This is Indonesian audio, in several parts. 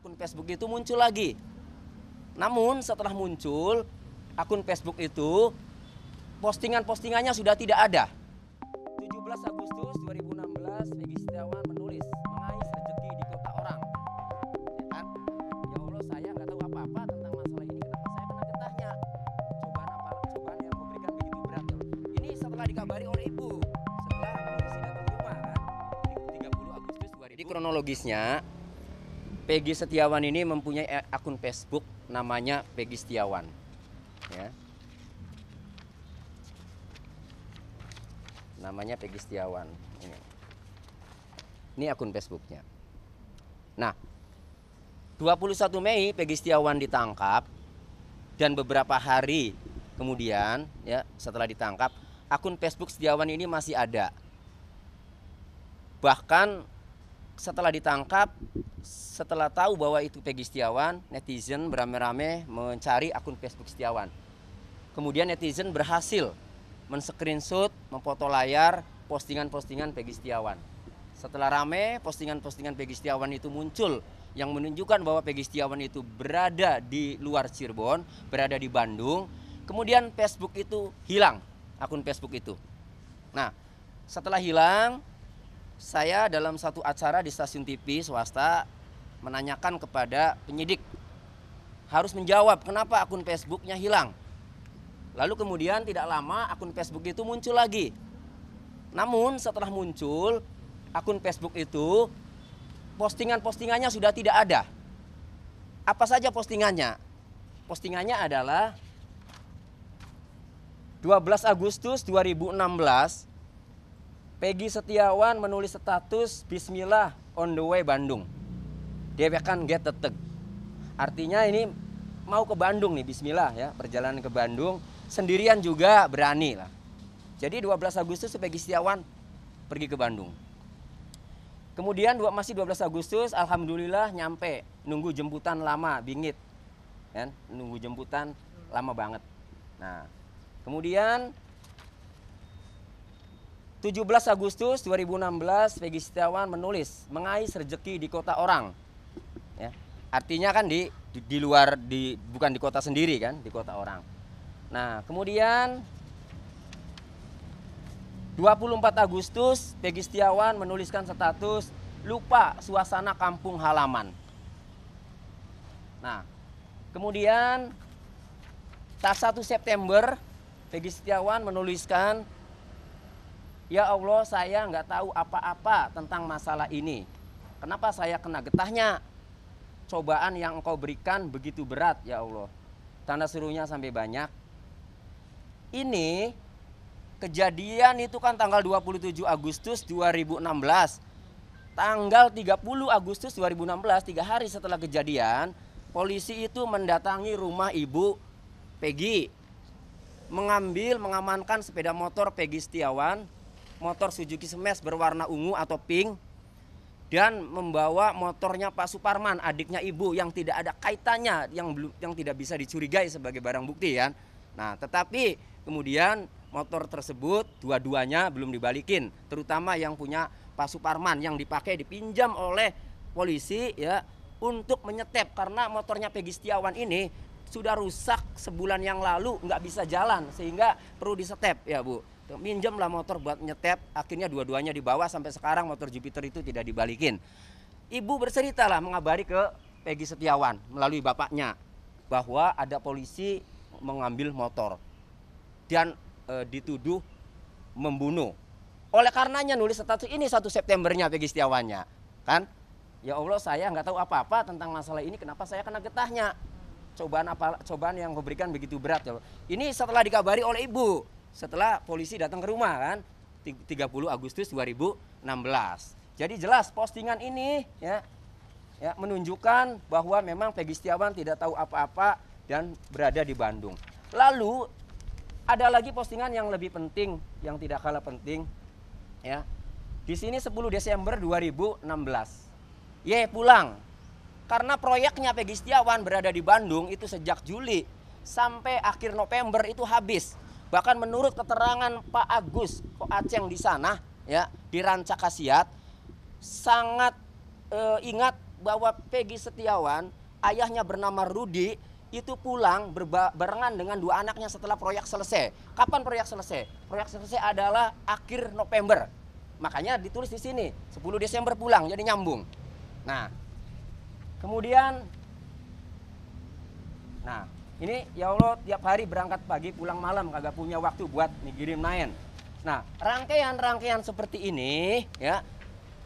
akun Facebook itu muncul lagi. Namun setelah muncul akun Facebook itu postingan-postingannya sudah tidak ada. 17 Agustus 2016 Egy Setiawan menulis mengais rezeki di kota orang. Ya kan? Ya Allah saya nggak tahu apa-apa tentang masalah ini kenapa saya kena getahnya. Cobaan apa cobaan yang memberikan begitu berat. Ya. Ini setelah dikabari oleh ibu setelah polisi datang ke rumah kan 30 Agustus 2016. Jadi kronologisnya Pegi Setiawan ini mempunyai eh, akun Facebook namanya Pegi Setiawan. Ya. Namanya Pegi Setiawan. Ini. Ini akun Facebooknya. Nah, 21 Mei Pegi Setiawan ditangkap dan beberapa hari kemudian ya setelah ditangkap akun Facebook Setiawan ini masih ada. Bahkan setelah ditangkap, setelah tahu bahwa itu Peggy Setiawan, netizen beramai-ramai mencari akun Facebook Setiawan. Kemudian netizen berhasil men-screenshot, memfoto layar postingan-postingan Peggy Setiawan. Setelah rame, postingan-postingan Peggy Setiawan itu muncul yang menunjukkan bahwa Peggy Setiawan itu berada di luar Cirebon, berada di Bandung. Kemudian Facebook itu hilang, akun Facebook itu. Nah, setelah hilang, saya dalam satu acara di stasiun TV swasta menanyakan kepada penyidik harus menjawab kenapa akun Facebooknya hilang. Lalu kemudian tidak lama akun Facebook itu muncul lagi. Namun setelah muncul akun Facebook itu postingan-postingannya sudah tidak ada. Apa saja postingannya? Postingannya adalah 12 Agustus 2016 Peggy Setiawan menulis status Bismillah on the way Bandung. Dia akan get the teteg. Artinya ini mau ke Bandung nih Bismillah ya perjalanan ke Bandung sendirian juga berani lah. Jadi 12 Agustus Peggy Setiawan pergi ke Bandung. Kemudian dua, masih 12 Agustus alhamdulillah nyampe nunggu jemputan lama bingit. Ya, Nunggu jemputan lama banget. Nah, kemudian 17 Agustus 2016 Peggy Setiawan menulis mengais rejeki di kota orang. Ya. Artinya kan di, di di luar di bukan di kota sendiri kan, di kota orang. Nah, kemudian 24 Agustus Peggy Setiawan menuliskan status lupa suasana kampung halaman. Nah, kemudian tak 1 September Peggy Setiawan menuliskan Ya Allah, saya nggak tahu apa-apa tentang masalah ini. Kenapa saya kena getahnya? Cobaan yang engkau berikan begitu berat, ya Allah. Tanda serunya sampai banyak. Ini kejadian itu kan tanggal 27 Agustus 2016. Tanggal 30 Agustus 2016, tiga hari setelah kejadian, polisi itu mendatangi rumah ibu Peggy mengambil mengamankan sepeda motor Peggy Setiawan motor Suzuki Smash berwarna ungu atau pink dan membawa motornya Pak Suparman, adiknya ibu yang tidak ada kaitannya, yang belum yang tidak bisa dicurigai sebagai barang bukti ya. Nah, tetapi kemudian motor tersebut dua-duanya belum dibalikin, terutama yang punya Pak Suparman yang dipakai dipinjam oleh polisi ya untuk menyetep karena motornya Pegi Setiawan ini sudah rusak sebulan yang lalu nggak bisa jalan sehingga perlu disetep ya Bu. Gitu. minjem lah motor buat nyetep akhirnya dua-duanya dibawa sampai sekarang motor Jupiter itu tidak dibalikin ibu bercerita lah mengabari ke Peggy Setiawan melalui bapaknya bahwa ada polisi mengambil motor dan e, dituduh membunuh oleh karenanya nulis status ini satu Septembernya Peggy Setiawannya kan ya Allah saya nggak tahu apa-apa tentang masalah ini kenapa saya kena getahnya cobaan apa cobaan yang kuberikan begitu berat ya ini setelah dikabari oleh ibu setelah polisi datang ke rumah kan 30 Agustus 2016. Jadi jelas postingan ini ya ya menunjukkan bahwa memang Peggy Setiawan tidak tahu apa-apa dan berada di Bandung. Lalu ada lagi postingan yang lebih penting yang tidak kalah penting ya. Di sini 10 Desember 2016. Ye pulang. Karena proyeknya Peggy Setiawan berada di Bandung itu sejak Juli sampai akhir November itu habis. Bahkan menurut keterangan Pak Agus Pak Aceng di sana ya di Ranca Kasiat sangat eh, ingat bahwa Peggy Setiawan ayahnya bernama Rudi itu pulang berbarengan dengan dua anaknya setelah proyek selesai. Kapan proyek selesai? Proyek selesai adalah akhir November. Makanya ditulis di sini 10 Desember pulang jadi nyambung. Nah, kemudian nah ini ya Allah tiap hari berangkat pagi pulang malam kagak punya waktu buat ngirim main nah rangkaian-rangkaian seperti ini ya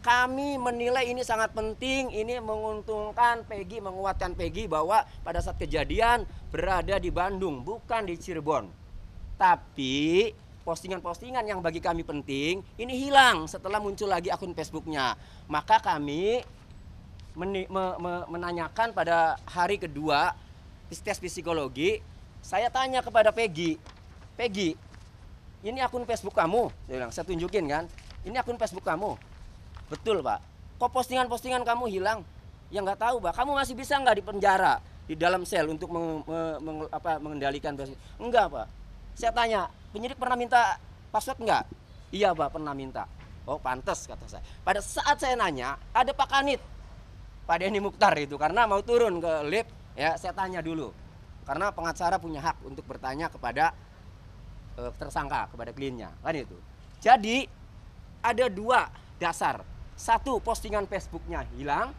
kami menilai ini sangat penting, ini menguntungkan Peggy, menguatkan Peggy bahwa pada saat kejadian berada di Bandung, bukan di Cirebon. Tapi postingan-postingan yang bagi kami penting ini hilang setelah muncul lagi akun Facebooknya. Maka kami menanyakan pada hari kedua tes psikologi, saya tanya kepada Peggy, Peggy, ini akun Facebook kamu? Saya bilang, saya tunjukin kan, ini akun Facebook kamu. Betul pak, kok postingan-postingan kamu hilang? Ya nggak tahu pak, kamu masih bisa nggak di penjara, di dalam sel untuk meng, meng, apa, mengendalikan? Enggak pak, saya tanya, penyidik pernah minta password enggak? Iya pak, pernah minta. Oh pantas kata saya. Pada saat saya nanya, ada Pak Kanit, Pak Denny Mukhtar itu karena mau turun ke lift ya saya tanya dulu karena pengacara punya hak untuk bertanya kepada e, tersangka kepada kliennya kan itu jadi ada dua dasar satu postingan Facebooknya hilang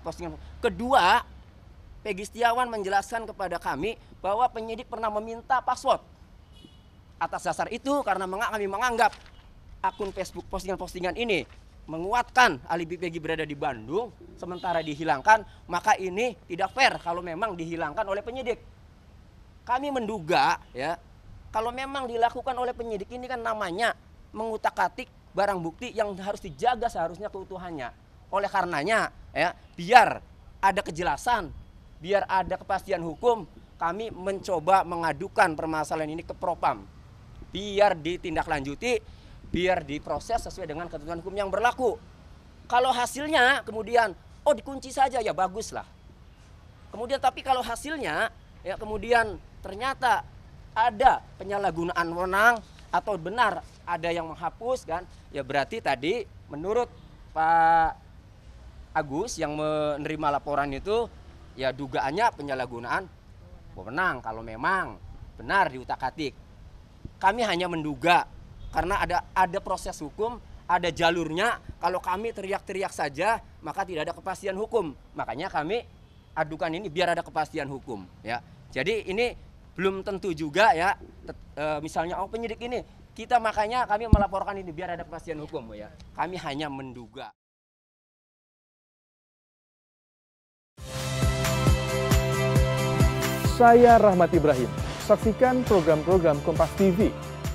postingan kedua Peggy Setiawan menjelaskan kepada kami bahwa penyidik pernah meminta password atas dasar itu karena kami menganggap akun Facebook postingan-postingan ini menguatkan alibi Peggy berada di Bandung sementara dihilangkan maka ini tidak fair kalau memang dihilangkan oleh penyidik kami menduga ya kalau memang dilakukan oleh penyidik ini kan namanya mengutak-atik barang bukti yang harus dijaga seharusnya keutuhannya oleh karenanya ya biar ada kejelasan biar ada kepastian hukum kami mencoba mengadukan permasalahan ini ke Propam biar ditindaklanjuti biar diproses sesuai dengan ketentuan hukum yang berlaku. Kalau hasilnya kemudian oh dikunci saja ya baguslah. Kemudian tapi kalau hasilnya ya kemudian ternyata ada penyalahgunaan wewenang atau benar ada yang menghapus kan ya berarti tadi menurut Pak Agus yang menerima laporan itu ya dugaannya penyalahgunaan wewenang kalau memang benar diutak-atik. Kami hanya menduga karena ada ada proses hukum ada jalurnya kalau kami teriak-teriak saja maka tidak ada kepastian hukum makanya kami adukan ini biar ada kepastian hukum ya jadi ini belum tentu juga ya e, misalnya oh penyidik ini kita makanya kami melaporkan ini biar ada kepastian hukum ya kami hanya menduga saya Rahmat Ibrahim saksikan program-program Kompas TV